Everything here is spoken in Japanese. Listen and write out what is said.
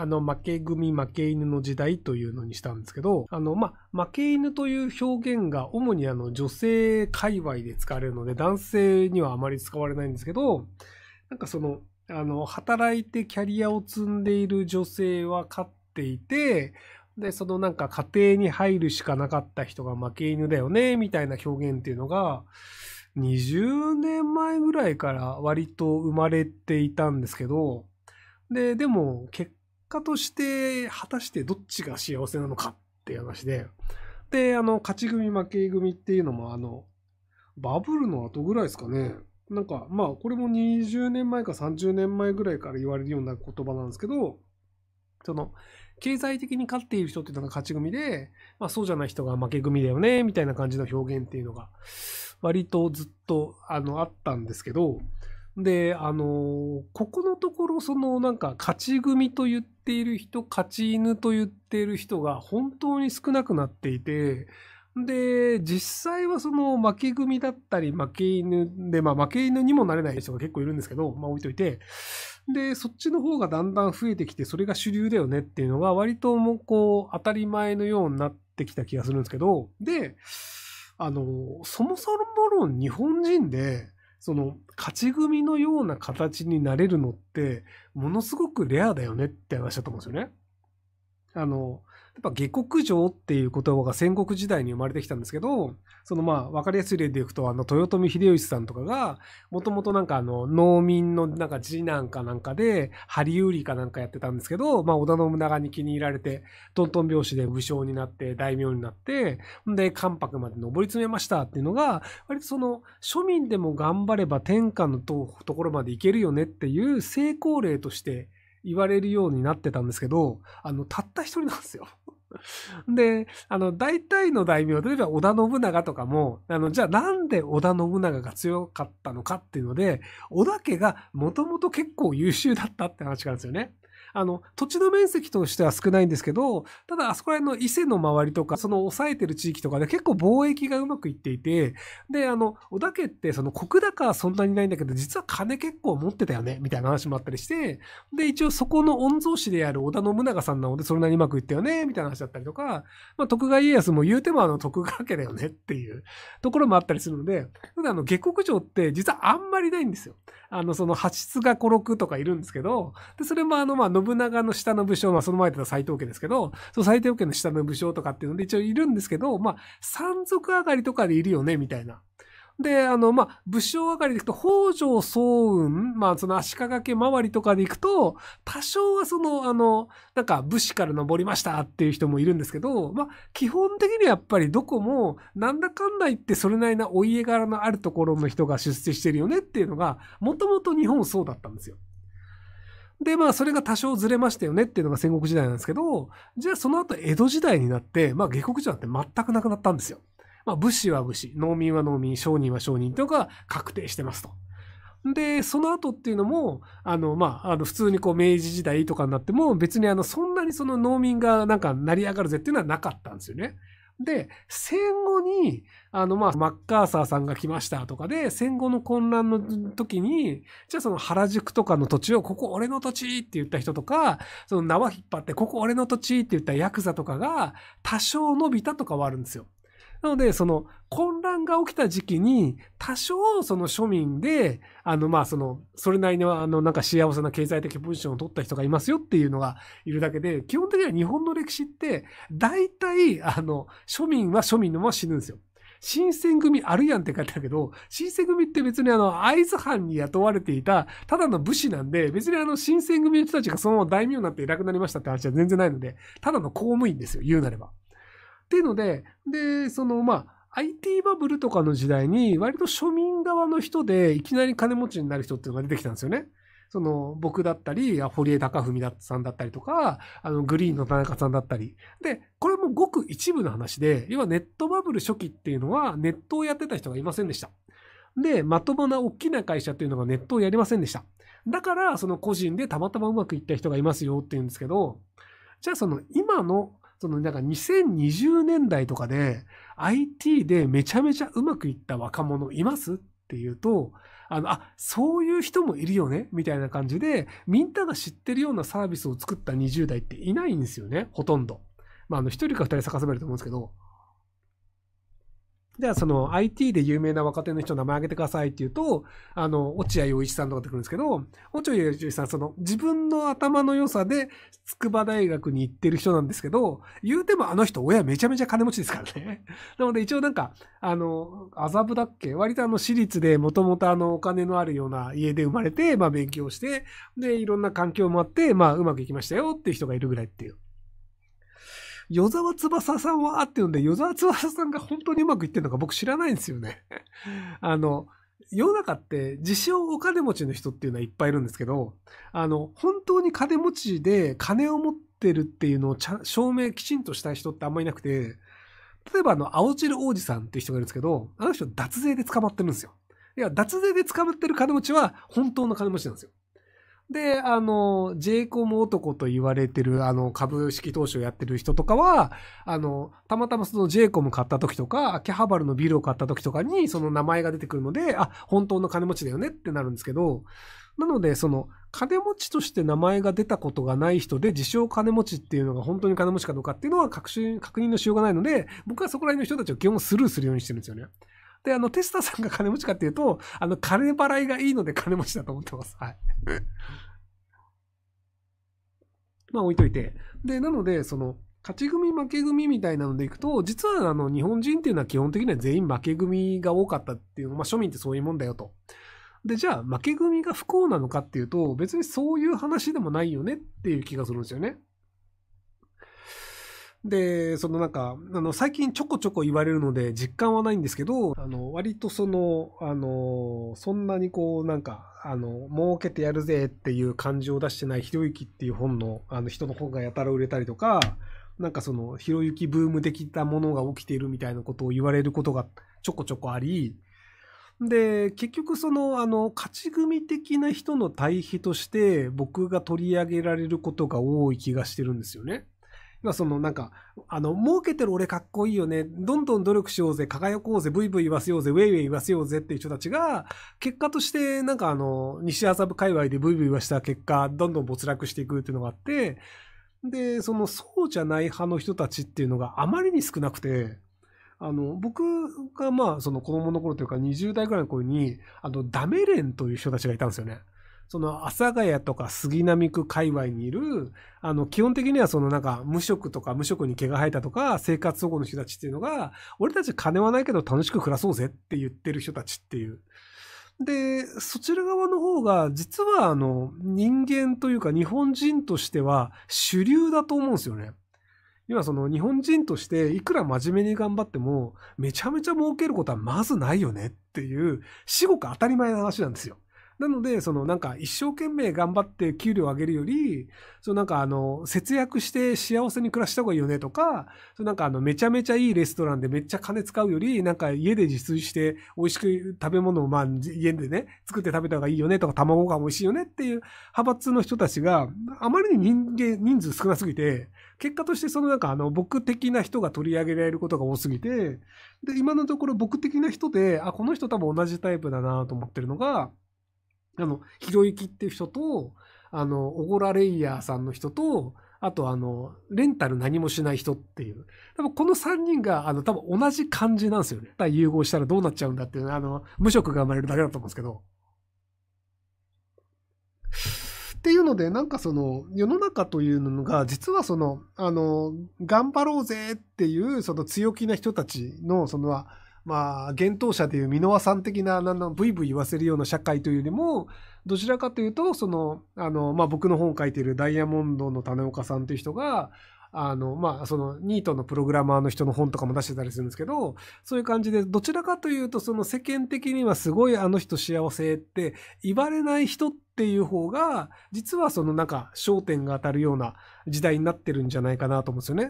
あの、負け組、負け犬の時代というのにしたんですけど、あの、ま負け犬という表現が主にあの、女性界隈で使われるので、男性にはあまり使われないんですけど、なんかその、あの、働いてキャリアを積んでいる女性は飼っていて、で、そのなんか家庭に入るしかなかった人が負け犬だよね、みたいな表現っていうのが、20年前ぐらいから割と生まれていたんですけど、で、でも結果として果たしてどっちが幸せなのかっていう話で、で、あの、勝ち組負け組っていうのも、あの、バブルの後ぐらいですかね。なんか、まあ、これも20年前か30年前ぐらいから言われるような言葉なんですけど、その、経済的に勝っている人っていうのが勝ち組で、まあ、そうじゃない人が負け組だよね、みたいな感じの表現っていうのが、割とずっと、あの、あったんですけど、で、あのー、ここのところ、そのなんか、勝ち組と言っている人、勝ち犬と言っている人が本当に少なくなっていて、で、実際はその負け組だったり、負け犬で、まあ負け犬にもなれない人が結構いるんですけど、まあ置いといて、で、そっちの方がだんだん増えてきて、それが主流だよねっていうのが、割ともうこう、当たり前のようになってきた気がするんですけど、で、あの、そもそも論日本人で、その勝ち組のような形になれるのってものすごくレアだよねって話だと思うんですよね。あの、やっぱ下克上っていう言葉が戦国時代に生まれてきたんですけど、そのまあ分かりやすい例でいくと、あの豊臣秀吉さんとかが、もともとなんかあの農民のなんか次男かなんかで、針売りかなんかやってたんですけど、まあ織田信長に気に入られて、トントン拍子で武将になって、大名になって、んで関白まで上り詰めましたっていうのが、割とその庶民でも頑張れば天下のところまでいけるよねっていう成功例として、言われるようになってたんですけど、あの、たった一人なんですよ。で、あの、大体の大名、例えば織田信長とかも、あの、じゃあなんで織田信長が強かったのかっていうので、織田家がもともと結構優秀だったって話があるんですよね。あの、土地の面積としては少ないんですけど、ただあそこら辺の伊勢の周りとか、その抑えてる地域とかで結構貿易がうまくいっていて、で、あの、小田家ってその国高はそんなにないんだけど、実は金結構持ってたよね、みたいな話もあったりして、で、一応そこの御曹司である織田信長さんなので、それなりにうまくいったよね、みたいな話だったりとか、まあ、徳川家康も言うてもあの徳川家だよねっていうところもあったりするので、ただあの、下克上って実はあんまりないんですよ。あの、その、八室が五六とかいるんですけど、で、それもあの、ま信長の下の武将、まあ、その前でた斎藤家ですけど、その斎藤家の下の武将とかっていうので一応いるんですけど、まあ、山賊上がりとかでいるよね、みたいな。で、あの、まあ、武将上がりでいくと、北条早雲、まあ、その足利家周りとかでいくと、多少はその、あの、なんか武士から登りましたっていう人もいるんですけど、まあ、基本的にはやっぱりどこも、なんだかんだ言ってそれなりなお家柄のあるところの人が出世してるよねっていうのが、もともと日本そうだったんですよ。で、まあ、それが多少ずれましたよねっていうのが戦国時代なんですけど、じゃあその後江戸時代になって、まあ、下国時なんて全くなくなったんですよ。まあ、武士は武士、農民は農民、商人は商人というのが確定してますと。で、その後っていうのも、あの、まあ、あの、普通にこう、明治時代とかになっても、別にあの、そんなにその農民がなんか成り上がるぜっていうのはなかったんですよね。で、戦後に、あの、まあ、マッカーサーさんが来ましたとかで、戦後の混乱の時に、じゃあその原宿とかの土地を、ここ俺の土地って言った人とか、その縄引っ張って、ここ俺の土地って言ったヤクザとかが、多少伸びたとかはあるんですよ。なので、その混乱が起きた時期に、多少その庶民で、あのまあその、それなりのあのなんか幸せな経済的ポジションを取った人がいますよっていうのがいるだけで、基本的には日本の歴史って、大体、あの、庶民は庶民のまま死ぬんですよ。新選組あるやんって書いてあるけど、新選組って別にあの、会津藩に雇われていた、ただの武士なんで、別にあの、新選組の人たちがそのまま大名になっていなくなりましたって話は全然ないので、ただの公務員ですよ、言うなれば。っていうので、で、その、まあ、IT バブルとかの時代に、割と庶民側の人で、いきなり金持ちになる人っていうのが出てきたんですよね。その、僕だったり、堀江貴文さんだったりとか、あの、グリーンの田中さんだったり。で、これもごく一部の話で、要はネットバブル初期っていうのは、ネットをやってた人がいませんでした。で、まともな大きな会社っていうのがネットをやりませんでした。だから、その個人でたまたまうまくいった人がいますよっていうんですけど、じゃあその今のそのなんか2020年代とかで IT でめちゃめちゃうまくいった若者いますっていうと、あの、あ、そういう人もいるよねみたいな感じで、みんなが知ってるようなサービスを作った20代っていないんですよね、ほとんど。まあ、あの、1人か2人咲かせばいると思うんですけど、じゃあ、その IT で有名な若手の人名前挙げてくださいって言うと、あの、落合陽一さんとかってくるんですけど、落合陽一さん、その自分の頭の良さで筑波大学に行ってる人なんですけど、言うてもあの人親めちゃめちゃ金持ちですからね。なので一応なんか、あの、麻布だっけ割とあの私立でもともとあのお金のあるような家で生まれて、まあ勉強して、で、いろんな環境もあって、まあうまくいきましたよっていう人がいるぐらいっていう。与沢翼さんはって言うんで、与沢翼さんが本当にうまくいってるのか僕知らないんですよね。あの、世の中って自称お金持ちの人っていうのはいっぱいいるんですけど、あの、本当に金持ちで金を持ってるっていうのを証明きちんとしたい人ってあんまいなくて、例えばあの、青汁王子さんっていう人がいるんですけど、あの人脱税で捕まってるんですよ。いや、脱税で捕まってる金持ちは本当の金持ちなんですよ。で、あの、j コム男と言われてる、あの、株式投資をやってる人とかは、あの、たまたまその j コム買った時とか、秋葉原のビルを買った時とかに、その名前が出てくるので、あ、本当の金持ちだよねってなるんですけど、なので、その、金持ちとして名前が出たことがない人で、自称金持ちっていうのが本当に金持ちかどうかっていうのは確信、確認のしようがないので、僕はそこら辺の人たちを基本スルーするようにしてるんですよね。で、あの、テスタさんが金持ちかっていうと、あの、金払いがいいので金持ちだと思ってます。はい。まあ置いといて。で、なので、その、勝ち組負け組みたいなのでいくと、実はあの、日本人っていうのは基本的には全員負け組が多かったっていう、まあ庶民ってそういうもんだよと。で、じゃあ負け組が不幸なのかっていうと、別にそういう話でもないよねっていう気がするんですよね。で、そのなんか、あの、最近ちょこちょこ言われるので実感はないんですけど、あの、割とその、あの、そんなにこう、なんか、あの、儲けてやるぜっていう感じを出してないひろゆきっていう本の、あの、人の本がやたら売れたりとか、なんかその、ひろゆきブームできたものが起きているみたいなことを言われることがちょこちょこあり、で、結局その、あの、勝ち組的な人の対比として僕が取り上げられることが多い気がしてるんですよね。まあ、そのなんか、あの、儲けてる俺かっこいいよね。どんどん努力しようぜ。輝こうぜ。ブイブイ言わせようぜ。ウェイウェイ言わせようぜっていう人たちが、結果として、なんかあの、西麻布界隈でブイブイ言わした結果、どんどん没落していくっていうのがあって、で、その、そうじゃない派の人たちっていうのがあまりに少なくて、あの、僕がまあ、その子供の頃というか20代ぐらいの頃に、あの、ダメレンという人たちがいたんですよね。その阿佐ヶ谷とか杉並区界隈にいる、あの、基本的にはそのなんか無職とか無職に毛が生えたとか生活保護の人たちっていうのが、俺たち金はないけど楽しく暮らそうぜって言ってる人たちっていう。で、そちら側の方が、実はあの、人間というか日本人としては主流だと思うんですよね。今その日本人としていくら真面目に頑張ってもめちゃめちゃ儲けることはまずないよねっていう至極当たり前の話なんですよ。なので、そのなんか一生懸命頑張って給料を上げるより、そのなんかあの、節約して幸せに暮らした方がいいよねとか、そのなんかあの、めちゃめちゃいいレストランでめっちゃ金使うより、なんか家で自炊して美味しく食べ物をまあ家でね、作って食べた方がいいよねとか、卵が美味しいよねっていう派閥の人たちがあまりに人間、人数少なすぎて、結果としてそのなんかあの、僕的な人が取り上げられることが多すぎて、で、今のところ僕的な人で、あ、この人多分同じタイプだなと思ってるのが、あの、ひろゆきっていう人と、あの、おごらレイヤーさんの人と、あとあの、レンタル何もしない人っていう。多分この3人が、あの、多分同じ感じなんですよね。融合したらどうなっちゃうんだっていう、あの、無職が生まれるだけだと思うんですけど。っていうので、なんかその、世の中というのが、実はその、あの、頑張ろうぜっていう、その強気な人たちの、その、まあ、厳冬者という箕輪さん的な、なんなん、ブイブイ言わせるような社会というよりも、どちらかというと、その、あの、まあ、僕の本を書いているダイヤモンドの種岡さんという人が、あの、まあ、その、ニートのプログラマーの人の本とかも出してたりするんですけど、そういう感じで、どちらかというと、その世間的にはすごいあの人幸せって言われない人っていう方が、実はそのなんか焦点が当たるような時代になってるんじゃないかなと思うんですよね。